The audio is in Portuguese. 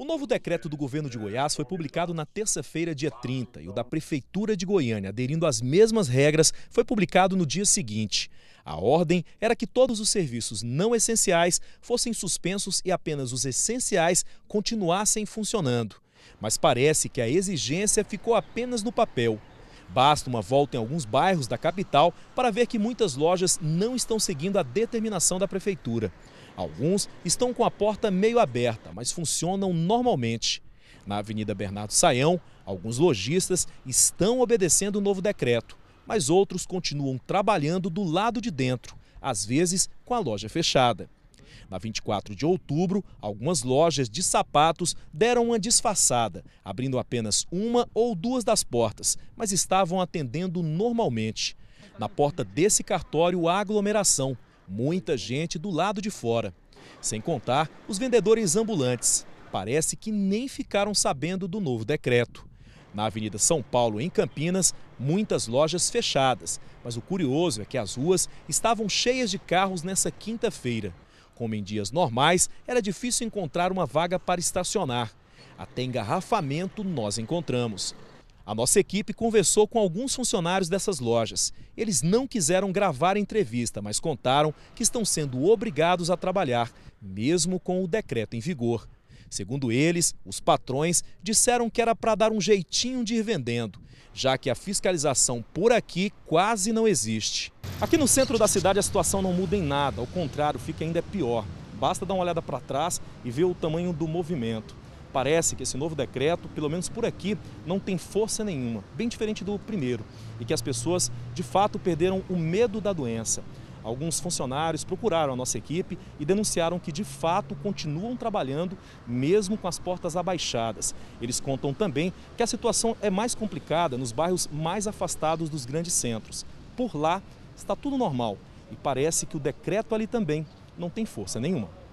O novo decreto do governo de Goiás foi publicado na terça-feira, dia 30, e o da Prefeitura de Goiânia, aderindo às mesmas regras, foi publicado no dia seguinte. A ordem era que todos os serviços não essenciais fossem suspensos e apenas os essenciais continuassem funcionando. Mas parece que a exigência ficou apenas no papel. Basta uma volta em alguns bairros da capital para ver que muitas lojas não estão seguindo a determinação da prefeitura. Alguns estão com a porta meio aberta, mas funcionam normalmente. Na Avenida Bernardo Saião, alguns lojistas estão obedecendo o novo decreto, mas outros continuam trabalhando do lado de dentro, às vezes com a loja fechada. Na 24 de outubro, algumas lojas de sapatos deram uma disfarçada, abrindo apenas uma ou duas das portas, mas estavam atendendo normalmente. Na porta desse cartório a aglomeração, muita gente do lado de fora. Sem contar os vendedores ambulantes. Parece que nem ficaram sabendo do novo decreto. Na Avenida São Paulo, em Campinas, muitas lojas fechadas, mas o curioso é que as ruas estavam cheias de carros nessa quinta-feira. Como em dias normais, era difícil encontrar uma vaga para estacionar. Até engarrafamento nós encontramos. A nossa equipe conversou com alguns funcionários dessas lojas. Eles não quiseram gravar a entrevista, mas contaram que estão sendo obrigados a trabalhar, mesmo com o decreto em vigor. Segundo eles, os patrões disseram que era para dar um jeitinho de ir vendendo, já que a fiscalização por aqui quase não existe. Aqui no centro da cidade a situação não muda em nada, ao contrário, fica ainda pior. Basta dar uma olhada para trás e ver o tamanho do movimento. Parece que esse novo decreto, pelo menos por aqui, não tem força nenhuma, bem diferente do primeiro, e que as pessoas de fato perderam o medo da doença. Alguns funcionários procuraram a nossa equipe e denunciaram que de fato continuam trabalhando mesmo com as portas abaixadas. Eles contam também que a situação é mais complicada nos bairros mais afastados dos grandes centros. Por lá está tudo normal e parece que o decreto ali também não tem força nenhuma.